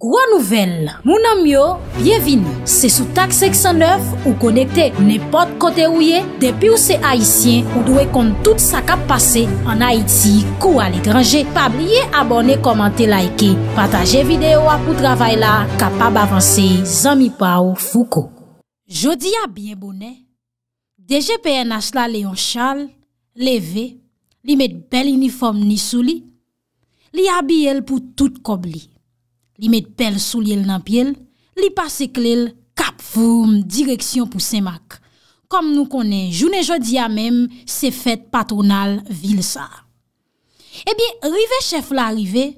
Gwa nouvel, mounan myo, bievin, se sou tak 609 ou konekte nepot kote ouye, depi ou se Haitien ou dwe kont tout sa kap pase an Haiti kou al ekranje. Pabliye abone, komante, laike, pataje videyo apou travay la, kapab avanse, zami pa ou fuko. Jodi ya bie bonen, deje pe en asla leyon chal, leve, li met bel uniform ni souli, li abye el pou tout kobli. li met pel sou li el nan pi el, li pase kle el kap foun direksyon pou semak. Kom nou konen, jounen jodi ya mem, se fèt patronal vil sa. Ebyen, rive chef la rive,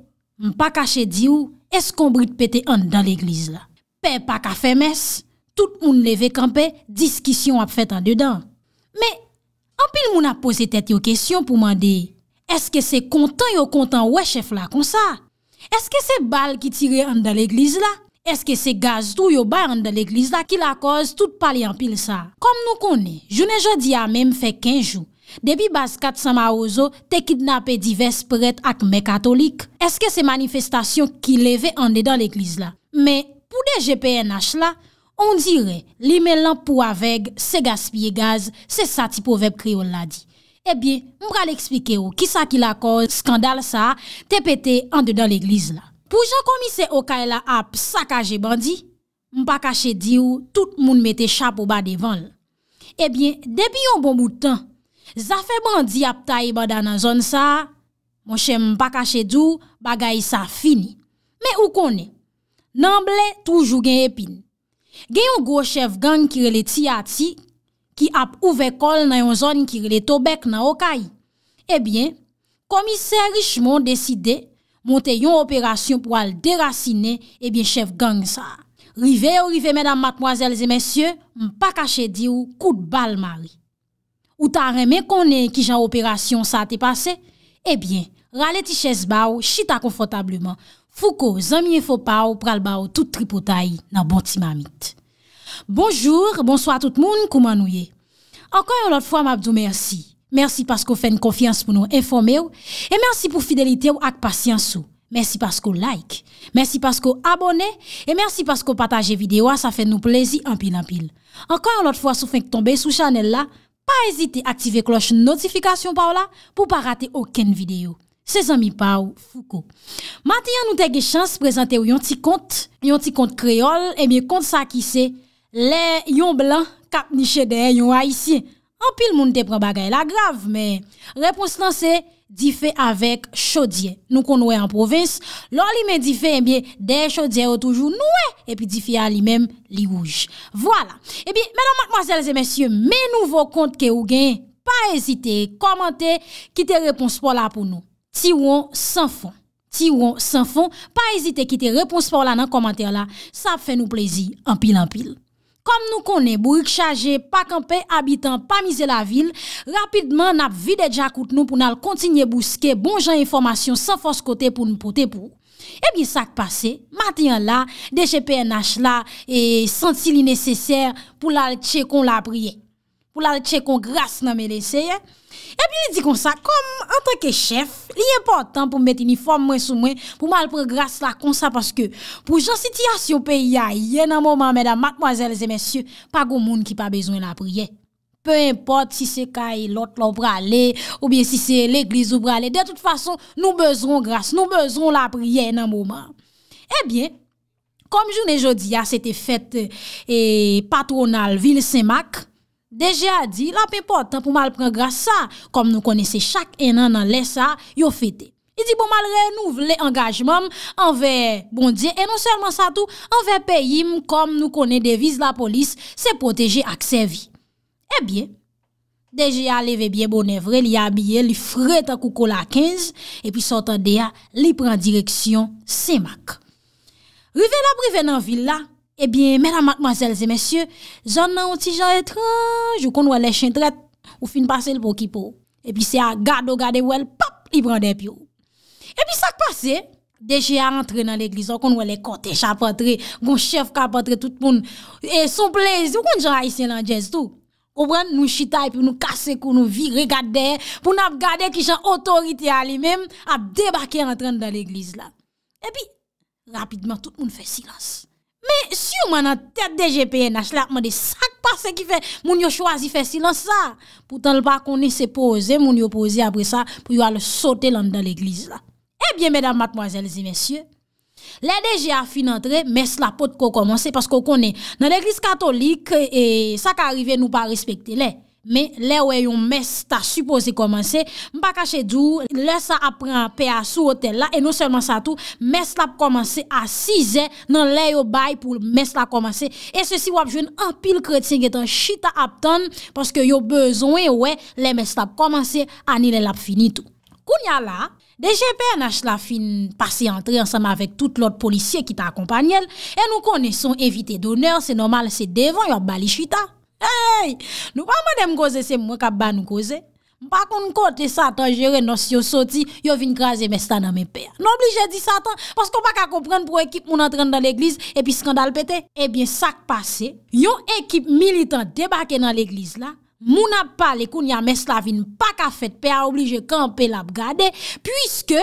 mpa kache di ou eskombri te pete an dan l'eglize la. Pe pa ka fèmes, tout moun leve kampe, diskisyon ap fèt an dedan. Me, anpil moun ap pose tèt yo kesyon pou mande, eske se kontan yo kontan we chef la kon sa? Eske se bal ki tire an de l'Eglise la? Eske se gaz tou yo bay an de l'Eglise la ki la koz tout pali an pil sa? Kom nou konen, jounen jodi a menm fe kwenjou. Debi baz kat sa ma ozo, te kidnapè divers prete ak me katolik. Eske se manifestasyon ki leve an de dan l'Eglise la? Men, pou de GPNH la, on dire, li men lan pou aveg se gaz piye gaz, se sa ti povep kriol la di. Ebyen, mbra l'eksplike ou kisa ki lakor skandal sa tepete an de dan l'egliz la. Pou jan komise o kaela ap sakaje bandi, mpa kache di ou tout moun mette chapo ba devan l. Ebyen, debi yon bon boutan, zafè bandi ap tayi ba dan an zon sa, mwen chen mpa kache di ou bagay sa fini. Me ou konen, nanble toujou gen epin. Gen yon gwo chef gang kirele ti ati, ki ap ouve kol nan yon zon ki rile tobek nan okay. Ebyen, eh komisè richmon deside, montè yon operasyon pou al derasine, ebyen eh chef gang sa. Rive ou rive, mèdam matmoazèl zè mèsyè, mpa kache di ou kout bal mari. Ou ta remè konè ki jan operasyon sa te pase, ebyen, eh rale ti chèz bè ou, chita konfotableman, fou ko zanmye fò pa ou pral bè ou tout tripotay nan boti mamit. Bonjour, bonsoit tout moun koumanouye. Ankon yon lot fwa, mabdou, mersi. Mersi paskou fè n konfians pou nou informe ou. E mersi pou fidelite ou ak pasyans ou. Mersi paskou like. Mersi paskou abone. E mersi paskou pataje videwa. Sa fè nou plezi anpil anpil. Ankon yon lot fwa, sou fènk tombe sou chanel la, pa ezite aktive kloche notifikasyon pa ou la, pou pa rate oken videyo. Se zami pa ou fuko. Mati yon nou tege chans prezante ou yon ti kont, yon ti kont kreol, e mi kont sa ki se, le yon blan kreol. kap ni chede yon a yisi. Anpil moun te pren bagay la, grave men. Repons lan se, di fe avèk chodye. Nou kon nouè e an provins, lò li men di fe, eh enbyè, de chodye ou toujou nouè, epi e di fe alimèm li wouj. Voilà. Ebyè, menon matmazèles et messieurs, men nou vò kont ke ou gen, pa esite komante, ki te repons pou la pou nou. Ti won san fon. Ti won san fon. Pa esite ki te repons pou la nan komante la. Sa fè nou plezi, anpil anpil. Kom nou konen, bourik chaje, pa kampe, abitan, pa mize la vil, rapidman nap vide dja kout nou pou nan kontinye bouske, bonjan informasyon san fos kote pou nou pote pou, ebi sak pase, matyen la, deje PNH la, e senti li neseser pou la tche kon la priye. pou la lè tche kon grase nan mè lè seye. E pi li di kon sa, kom an tanke chef, li yè important pou mèt uniform mwen sou mwen, pou mè lè pregrase la kon sa, paske pou jan sitiyasyon pe yè, yè nan mouman, mèdam, matmoazèl zè mèsyè, pa goun moun ki pa bezwen la priye. Pe import si se ka yè e lot lè ou pralè, ou bien si se lè gliz ou pralè, de tout fason, nou bezon grase, nou bezon la priye nan mouman. E bien, kom joun e jodi ya, se te fèt eh, patronal vil semak, Deje a di la pepote pou mal pren gra sa Kom nou kone se chak enan nan lesa yo fete I di bo mal renouv le engajman An ve bondye enon selman sa tou An ve peyim kom nou kone devise la polis Se proteje ak se vi E bie Deje a leve bie bon evre li abye Li freta koukola 15 E pi sotan deya li pren direksyon semak Rive la prive nan villa Ebyen, mèdame, mèdame, mèdame, mèdame, jen nan ou ti jen etranj ou kon wè lè chen tret ou fin pase l pou ki pou. Ebyen, se a gade ou gade wèl, pap, li brande pi ou. Ebyen, sak pase, deje a entre nan l'eglise ou kon wè lè kote chapotre, kon chef kapotre tout moun, e son plezi, ou kon jen a isen lan jez tou. Ou brande nou chitay pou nou kasek ou nou viri gade, pou nou ap gade ki jen otorite a li mèm, ap debake entran dan l'eglise la. Ebyen, rapidman tout moun fè silans. Men syou man an tèt DG PNH la, man de sak pa se ki fè, moun yo chwazi fè silan sa. Poutan l pa konen se pose, moun yo pose apre sa, pou yo al sote lan dan l eglise la. Ebyen eh men dam matmoazèl zi men syou, lè DG a fin antre, mes la pot ko komanse, pasko konen nan l eglise katolik, sa ka arrive nou pa respekte lè. Men, le wè yon mes ta suppose komanse, mpa kache djou, lè sa apren pe a sou otel la, e nou selman sa tou, mes la ap komanse a 6e nan lè yo bay pou mes la komanse. E se si wap jwen an pil kretse gen tan chita ap ton, paske yo bezon e wè, le mes la ap komanse, ane lè la ap fini tou. Koun ya la, deje pe an a chla fin pase antre ansame avèk tout l'ot polisye ki ta akompanyel, e nou koneson evite doner, se normal se devan yo bali chita. Hey, nou pa man dem goze, se mwen ka ban nou goze. Mpa kon kote satan jere nos yo soti, yo vin graze mesta nan men per. Non bli je di satan, pasko pa ka komprenn pou ekip moun entren nan l'eglize, epi skandal pete. Ebyen eh sak pase, yo ekip militant debake nan l'eglize la, moun ap pale koun ya mesta vin, pa ka fet per, oblije kan pel ap gade, pwiske...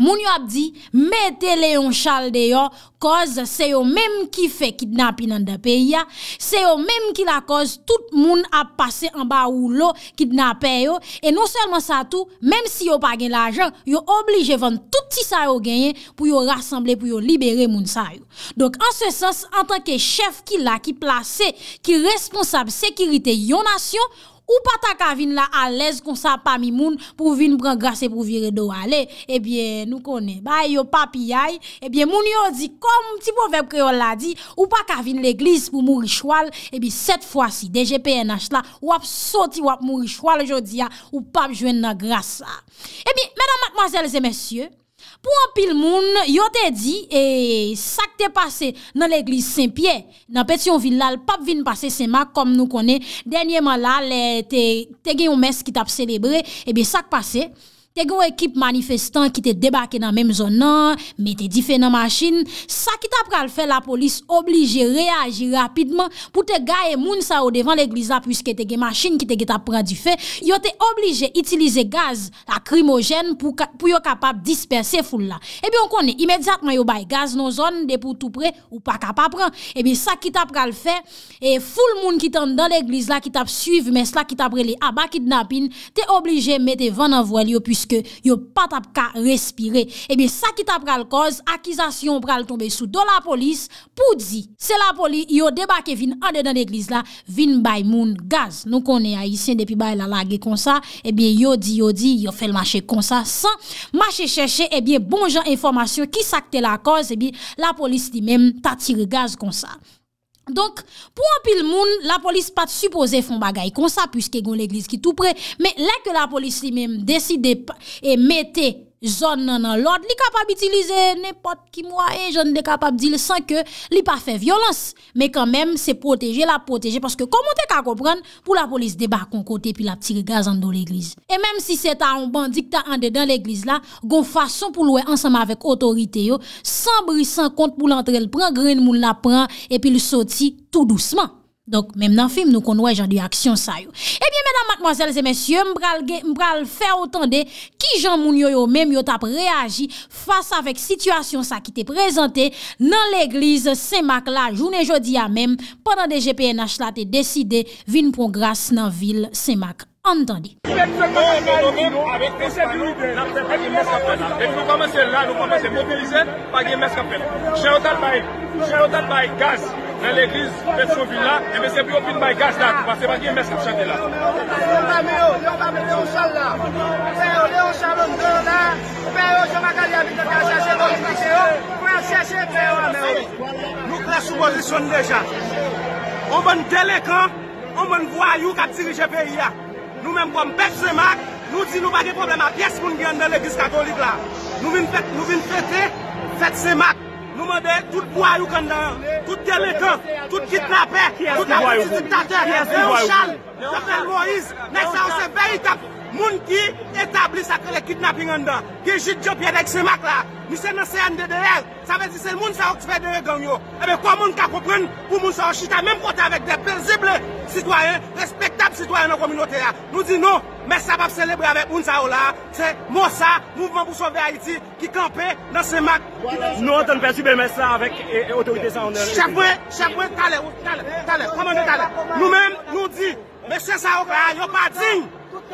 Moun yo ap di, mète le yon chal de yo, koz se yo mèm ki fe kidnap inan da pe ya, se yo mèm ki la koz tout moun ap pase an ba ou lo kidnapen yo, e non selman sa tou, mèm si yo pagen l'ajan, yo oblige vant touti sa yo genyen pou yo rassemble pou yo libere moun sa yo. Donk an se sos, an tanke chef ki la ki place ki responsab sekirite yon asyon, Ou pa ta ka vin la alez kon sa pa mi moun pou vin bran grase pou vire do ale. Ebyen eh nou konen bay yo papi yay. Ebyen eh moun yo di kom ti bo vep kreol la di. Ou pa ka vin l'eglis pou mou rishwal. Ebyen eh set fwa si DGPNH la wap soti wap mou rishwal jodi ya. Ou pap jwen nan grasa. Ebyen menan matmazel se mesye. Pou an pil moun, yo te di, e, sak te pase nan l'Eglise Saint-Pierre, nan Pétion-Villal, pap vin pase, sema, kom nou konen, denye man la, te gen yon mes ki tap celebre, ebi sak pase. te ge ou ekip manifestant ki te debake nan menm zon nan, mette di fe nan masin, sa ki tap pral fe la polis oblige reagi rapidman pou te gae moun sa ou devan l'egliz la pwiske te ge masin ki te ge tap pral di fe, yo te oblige itilize gaz la krimogen pou yo kapap disperse foule la. Ebi eh on koni, imediatman yo bay gaz nan zon de pou tout pre ou pa kapap pran. Ebi eh sa ki tap pral fe, e foule moun ki tante dan l'egliz la ki tap suive mens la ki tap pre li aba ki dnapin te oblige mette van nan vweli yo pwis ke yo patap ka respire. Ebyen, eh sa ki ta pral koz, akizasyon pral tombe sou do la polis pou di, se la polis yo debake vin an de dan eklis la, vin bay moun gaz. Nou konen ayisyen depi bay la lage kon sa, ebyen, eh yo di yo di, yo fel mache kon sa, san mache cheche, ebyen, eh bon jan informasyon ki sakte la koz, ebyen, la polis di men ta tire gaz kon sa. Donk, pou an pil moun, la polis pat supose fon bagay konsa pwiske goun l'eglis ki tou pre, men la ke la polis li menm deside e mette Zon nanan lot, li kapab itilize, ne pot ki mwa e, jen de kapab dile san ke li pa fe violans. Me kamem se proteje la proteje, paske komon te ka kompran pou la polis debak kon kote pi la ptire gazan do l'eglize. E menm si se ta an bandik ta ande dan l'eglize la, gon fason pou loue ansama vek otorite yo, san brisan kont pou l'antrel, pran gren moun la pran, e pi li soti tout douceman. Donk, men nan film nou kon wè jan di aksyon sa yo. Ebyen eh menan, makmanzelze, mensyen, mbral fe otan de ki jan moun yo yo men, yo tap reagi fasa vek situasyon sa ki te prezante nan lèglise, Semak la, jounè jodi ya men, padan de GPNH la te deside vin prongras nan vil, Semak. Antande. El ekriz fet sou vin la, e mese pi yo pin may gaz da, kwa se bagi mese mwen chade la. Leon pa me yo, leon pa me yo chal la. Leon leon chal mwen chal la, leon jom akal yavite kwa chache vòl, kwa chache vòl, kwa chache vòl ane yo. Nou kwa sou bon disyon deja. On vwèn telekan, on vwèn vwa yu kati riche pe ya. Nou men vwèm pet se mak, nou di nou pa de problema piyes kon vwèn de lekiz katolik la. Nou vin fet, nou vin fet, fet se mak. Kouman de, tout pou ayou kanda, tout telekak, tout kitnap, tout apotiz diktatak. Ne ou chal, ne ou chal, ne ou chal. Moun ki etabli sakre le kidnapping an dan, ki jit jo pye dek semak la, mi se nan se yande derer, sa vezi se moun sa ok se fè derer ganyo, e be kwa moun ka kopren pou moun sa ok chita, mèm kote avèk de prezible sitwaryen, respektab sitwaryen nan kominote ya. Nou di nou, mè sa pap selebr avèk moun sa ok la, se mousa, mouvman pou sover Haiti, ki kampe nan semak. Nou an ton prezible mè sa avèk, e, e otorite sa on derer. Chèp wè, chèp wè, talè, talè, talè, komande talè, nou mèm nou di, mè se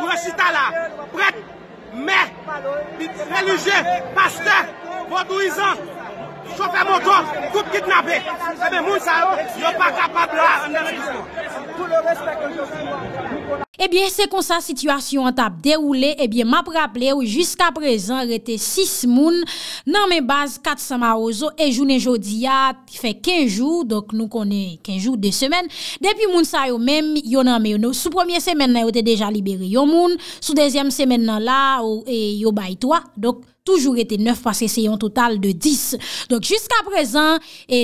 Ou rechita la, bret, me, bi preluje, paste, vodouizan, chope moton, koup kit nabe. Ebe eh moun sa, yo pa kapab la an deres kisto. Ebyen, se kon sa situasyon an tap deroule, ebyen, ma praple ou jiska prezen rete 6 moun nan men baz 4 sama ozo e jounen jodi ya fe 5 joun, dok nou konen 5 joun de semen. Depi moun sa yo men, yo nan men yo nou, sou premier semen nan yo te deja libere yo moun, sou deuxième semen nan la, e, yo bayi toa, dok... Toujou rete 9, paske se yon total de 10. Donk, jiska prezan,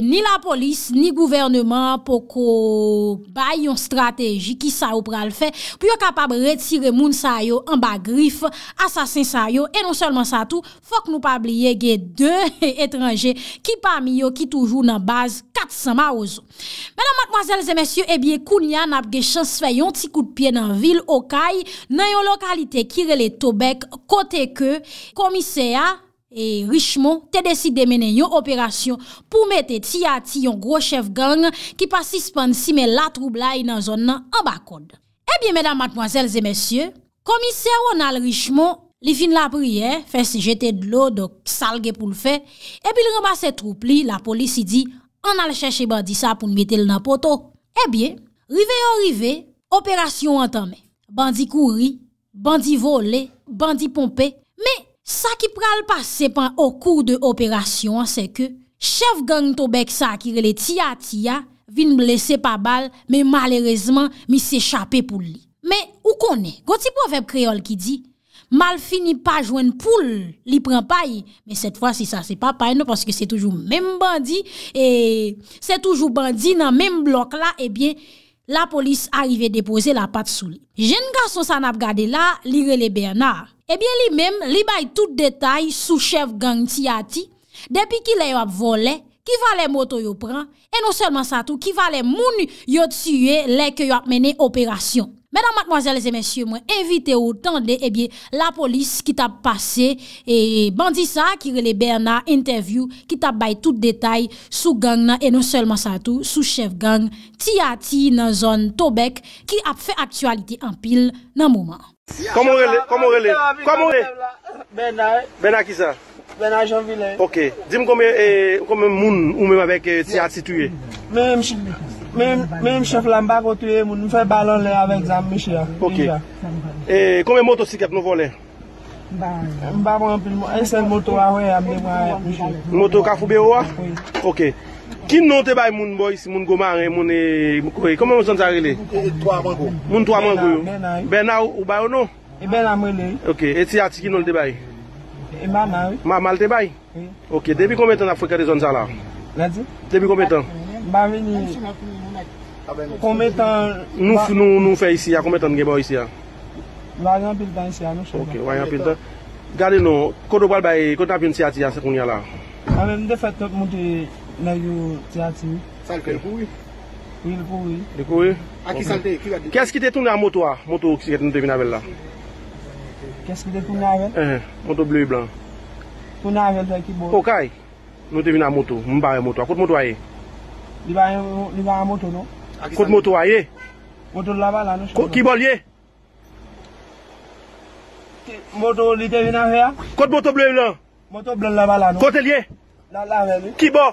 ni la polis, ni gouvernement pou kou bay yon strateji ki sa ou pral fe, pou yo kapab re tire moun sa yo an bagrif, asasin sa yo, e non selman sa tou, fok nou pa bliye ge 2 etranje ki pa mi yo ki toujou nan baz 400 ma ouzo. Menan, matmoazel zemesye, ebye, eh kounya nap ge chans fe yon ti kout piye nan vil, okay, nan yon lokalite kire le tobek kote ke komise e Richemont te deside menen yon operasyon pou mette ti a ti yon grochef gang ki pa sispande si men la troubla yon zon nan ambakonde. Ebyen, eh medan matmoazelze mesye, komiser Ronald Richemont li fin la priye, fè se jete d'lo, dok salge pou l'fè, ebyen remase troupli, la polisi di, an al chèche bandisa pou nmetel nan poto. Ebyen, rive yon rive, operasyon an teme. Bandi kouri, bandi vole, bandi pompe, Sa ki pral pase pan ou kou de operasyon, se ke chef gang tobek sa ki rele tia tia, vin blese pa bal, men malerezman mi se chapè pou li. Men ou konen, goti po vep kreol ki di, mal fini pa jwen pou li pren paye, men set fwa si sa se pa paye nou, paske se toujou men bandi, se toujou bandi nan men blok la, e eh bien la polis arive depose la pat sou li. Jen gason sa nap gade la, li rele Bernard, Ebyen li mem li bay tout detay sou chev gang ti ati Depi ki le yo ap vole, ki valen moto yo pran E non selman sa tou, ki valen moun yo tue le ke yo ap mene operasyon Mèdame, mademoiselles et messieurs, mwen evite ou tande Ebyen la polis ki tap pase E bandisa ki releber nan interview ki tap bay tout detay Sou gang nan, e non selman sa tou, sou chev gang Ti ati nan zon tobek ki ap fe aktualite an pil nan mouman Kwa moun rele? Kwa moun rele? Benay Benay ki sa? Benay janvi le Ok Dime eh, kome moun ou mwen avek eh, ti ati tuye? Men mwen chof la mbago tuye moun Mwen fè balon le avek zan mwen chye Ok eh, Kome moto si kep nou volen? Mba Mbago anpil moun Ensen moto wawen amden wawen mwen chye Moto kafoube wawen? Ok Kin nou te bay moun boy si moun gomare, moun mou e, kwe? Koman moun zon tzarele? Moun e, e, twa man go. Moun twa man go yo? Bena yo. Bena yo ou bayo nou? Bena yo. Ok, eti ati kin nou te bay? E mama yo. Mama yo te bay? Ye. Ok, debi kome tan Afrika de zon tzare la? Ladi? Debi kome tan? Mami ni... Kome tan... Nou fe isi ya, kome tan ge boy si ya? Wayan pil tan isi ya, nou se yo. Ok, wayan pil tan. Gade nou, koto bal bay, koto apyon ti ati ya se koun ya la? Mami, mende fete m Na yu te ati. Salke yi kou yi? Yi kou yi. De kou yi? Aki salte yi. Kes ki te tou nga moto a? Moto ou kisiket nou te vina vel la? Kes ki te tou nga vel? Ehe. Moto bleu yi blan. Tou nga vel to a kibol. Kou kaj? Nou te vina moto. Mbare moto a. Kote moto a ye? Li ba yon li ba moto nou? Kote moto a ye? Moto la bala nou? Kote kibol ye? Moto li te vina vel? Kote moto bleu yi blan? Moto bleu la bala nou? Kote li ye? La vel yi? Kibo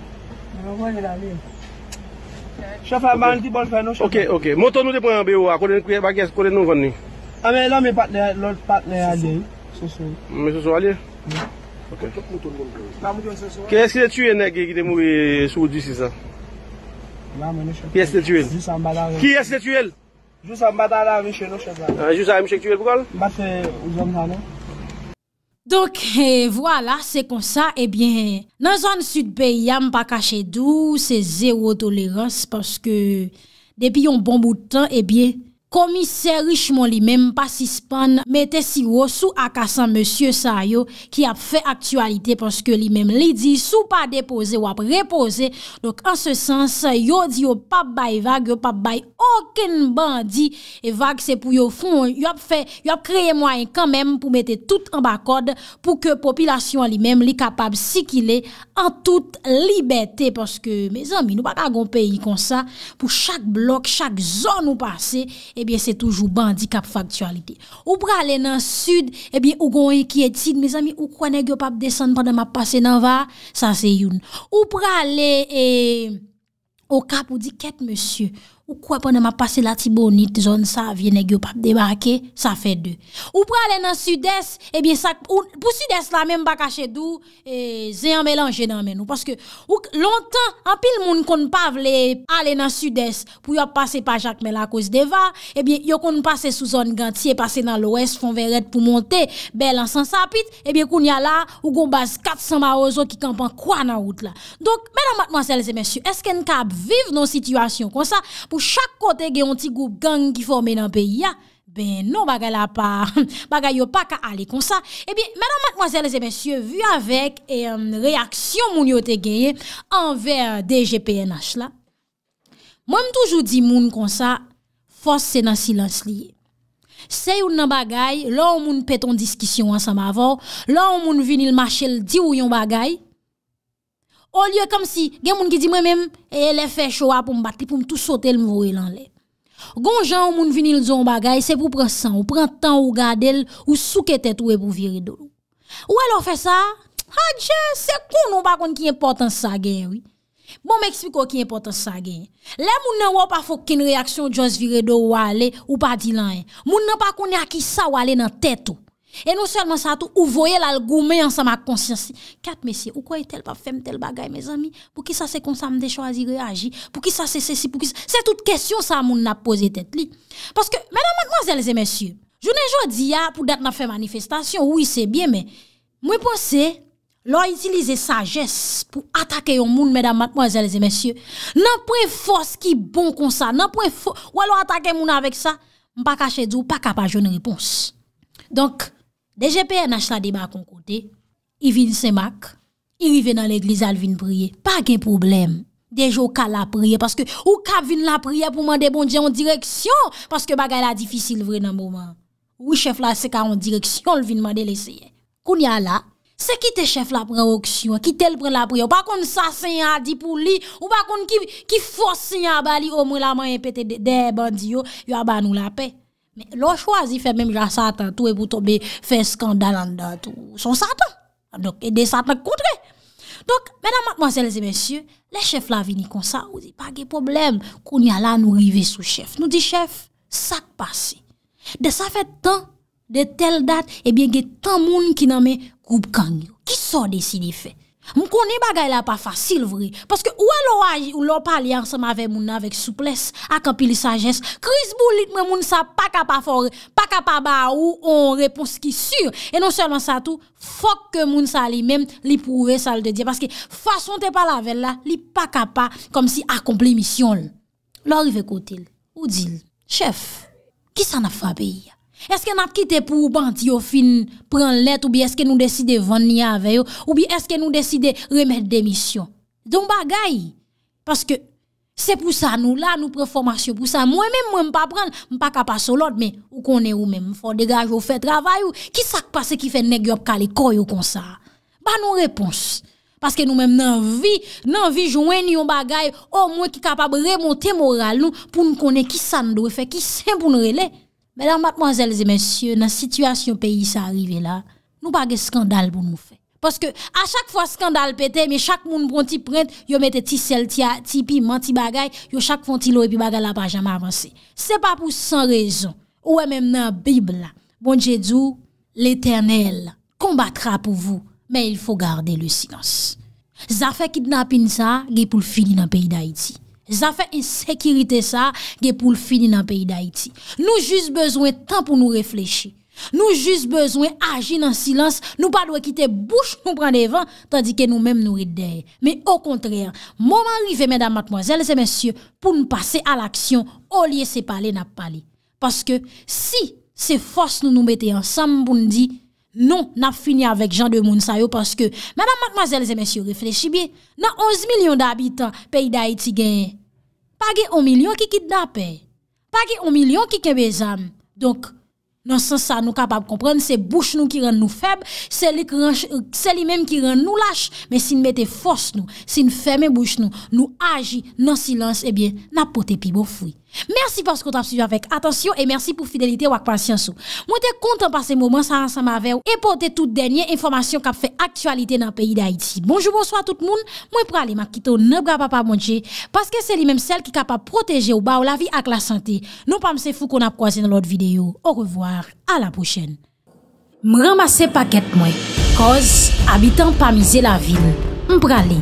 Mwen mwen li dan li Cheflan mwen li di bon fè nou cheflan Ok, ok, mwen ton nou de pon yon beyo a, kou den kouye, ba kou den nou kon ni A men, lò mwen patne, lò patne alie Sosou Mwen sosou alie Ok Kè eske le tüye negi ki te mou e sou di si sa La mwen nou cheflan ah, Kè eske le tüye Jousan mbadan Kè eske le tüye Jousan mbadan la mwen cheflan Jousan mwen chek tüye pou kal Mwen mwen chek mbadan la mwen chek Donk, wala, eh, se kon sa, ebyen, eh nan zon sudpe, yam pa kache dou, se zero dolerans, paske depi yon bon moutan, ebyen, eh Komise Richemont li menm pa si span mette si wosou akasan monsye sa yo ki ap fe aktualite ponske li menm li di sou pa depoze ou ap repoze. Donk an se sens yo di yo pap bay vague, yo pap bay oken bandi. E vague se pou yo fon, yo ap fe, yo ap kreye mwen kan menm pou mette tout an bakode pou ke popilasyon li menm li kapab si ki le aktualite. an tout libeté, parce que, mes amis, nou pa ka gon peyi kon sa, pou chak blok, chak zon ou pase, ebyen se toujou bandi kap faktualite. Ou pra ale nan sud, ebyen ou kon e kietid, mes amis, ou kwen e gyo pa p desen pande ma pase nan va, sa se youn. Ou pra ale, e, ou kap ou di ket monsye, ou, kwa ponen ma pase la tibonit zon sa vye negyo pap debake, sa fe de. Ou pou ale nan sud-est, eh pou sud-est la menm bakache dou, zeyan melange nan menou. Paske, ou lontan, apil moun kon pa vle ale nan sud-est pou yo pase pa jakmel a koz deva, ebyen eh yo kon pase sou zon gantye, pase nan l'ouest, fon veret pou monte, bel an san sapit, ebyen eh koun ya la, ou gombaz 400 marozon ki kampan kwa nan wout la. Donk, menan matmanselze, mensyou, esken kab vive nou situasyon kon sa pou Chak kote gen yon ti goup gang ki fòmè nan peyi ya Ben non bagay la pa Bagay yo pa ka ale kon sa Ebi menan matmazèlese mensyè Vu avèk euh, reaksyon moun yo te genye Anver DGPNH la Mwen m toujou di moun kon sa Fòs se nan silans li Se yon nan bagay Lò moun peton diskisyon an sa ma avò Lò moun vinil machel di ou yon bagay Ou liye kom si gen moun ki di mwen menm, e eh, le fe chowa pou mbati pou mtou sote l mvore lan le. Gon jan ou moun vinil zon bagay, se pou pre san ou pre tan ou gade l ou souke tet ou e pou vire do. Ou alo fe sa, adje, ah, se kon ou bakon ki importan sa gen wii. Bon me oh, ekspiko ki importan sa gen. Le moun nan wop pa fokken reaksyon jons vire do wale ou pa di lan en. Moun nan pa kon yaki sa wale nan tet ou. E nou selman sa tou Ou voye lal goume An sa ma konsyansi Kat mesye Ou kwa e tel pa fem tel bagay Mes ami Pou ki sa se konsam De choazi reagi Pou ki sa se sesi Pou ki sa Se tout kesyon sa Moun na pose tet li Paske Mèdam matmoazèlèzè mesye Jounè jò di ya Pou dat nan fè manifestasyon Ou i se bie men Mwen ponsè Lò itilize sa jès Pou atake yon moun Mèdam matmoazèlèzè mesye Nan pwen fòs ki bon konsa Nan pwen fòs Ou alò atake moun avèk sa Mpa kache djou Deje peye na chta de ba kon kote, i vin semak, i rive nan l'eglize al vin priye. Pa gen problem, deje ou ka la priye, ou ka vin la priye pou mande bon diyo an direksyon, paske bagay la difisil vre nan mouman. Ou chef la se ka an direksyon, vin mande leseye. Koun ya la, se ki te chef la pren oksyon, ki tel pren la priye, ou pa kon sa senya di pou li, ou pa kon ki fos senya ba li, ou mwen la man yon pete de ban diyo, yon ban nou la pey. Lo chwazi fe mèm jan satan tou e bouto be fe skandalan da tou. Son satan. Dok e de satan kontre. Dok, mèdam matmansèlese mèsyè, le chef la vini konsa ou zi pa ge problem kouni ala nou rive sou chef. Nou di chef, sat pasi. De sa fè tan, de tel dat, ebyen eh ge tan moun ki name koup kangyo. Ki so de si di fè? Mwen konen bagay la pa fa, sil vre, paske ou alo aji ou lo pali ansa ma ve moun na vek souples, ak api li sages, kriz bou lit mwen moun sa pa kapa for, pa kapa ba ou, on repons ki sur. E non selon sa tou, fok ke moun sa li mem li prouve sal de di, paske fason te pala vel la, li pa kapa, kom si akomple misyon l. Lor vekotil, ou dil, chef, ki sa na fwa beyi ya? Eske nap kite pou ou banti yo fin pren let ou bi eske nou deside ven ni ave yo ou bi eske nou deside remet demisyon. Don bagay. Paske se pou sa nou la nou preformasyon pou sa. Mwen men mwen mpa pren mpa kapas solot men ou konen ou men mfo degaj ou fe travay ou ki sak pa se ki fe negyop kalikoy ou konsa. Ban nou repons. Paske nou men nan vi nan vi jouen yon bagay ou mwen ki kapab remote moral nou pou nou konen ki san do e fe ki sen pou nou reley. Madame, mademoiselles et messieurs, nan situasyon peyi sa arrive la, nou pa ge skandal pou nou fe. Paske, a chak fwa skandal pete, me chak moun pronti prent, yo mette ti sel, ti pi, man ti bagay, yo chak fonti lo e pi bagay la pa jam avanse. Se pa pou san rezon, ou e menm nan bibla, bonje djou, l'Eternel kombatra pou vou, men il fwo garde le sinos. Za fe kid napin sa, ge pou l'fini nan peyi da iti. Zafè en sekirite sa ge pou l finin nan peyi da iti. Nou juz bezwen tan pou nou reflechi. Nou juz bezwen aji nan silans. Nou pa dwe kite bouch moun pran devan tandike nou mèm nou rideye. Me o kontreyan, moun anrive mèdam matmoazèl zè mèsyo pou nou pase al aksyon olye se pale nap pale. Paske si se fos nou nou bete ansam pou nou di nou nap fini avèk jan de moun sayo paske mèdam matmoazèl zè mèsyo reflechi bi nan 11 milyon d'abitan peyi da iti genye pa ge omilyon ki kit na pey, pa ge omilyon ki kebe zan, donk nan san sa nou kapab kompren, se bouch nou ki ren nou feb, se li menm ki ren nou lache, men sin mette fos nou, sin ferme bouch nou, nou aji nan silans, ebyen napote pi bo fwi. Mwen te konten pa se momen sa ansan ma vew E pote tout denye informasyon kap fe aktualite nan peyi da Haiti Bonjou bonsoy a tout moun Mwen prale ma kito ne bra pa pa mounche Paske se li menm sel ki kap pa proteje ou ba ou la vi ak la sante Non pa mse fou kon ap kwaze nan lot videyo Ou revoar, a la pochen Mwen ramase paket mwen Koz, abitan pa mize la vil Mwen prale